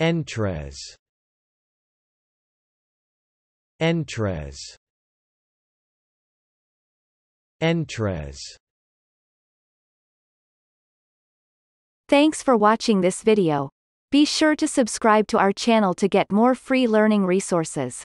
Entres. Entres. Entres. Thanks for watching this video. Be sure to subscribe to our channel to get more free learning resources.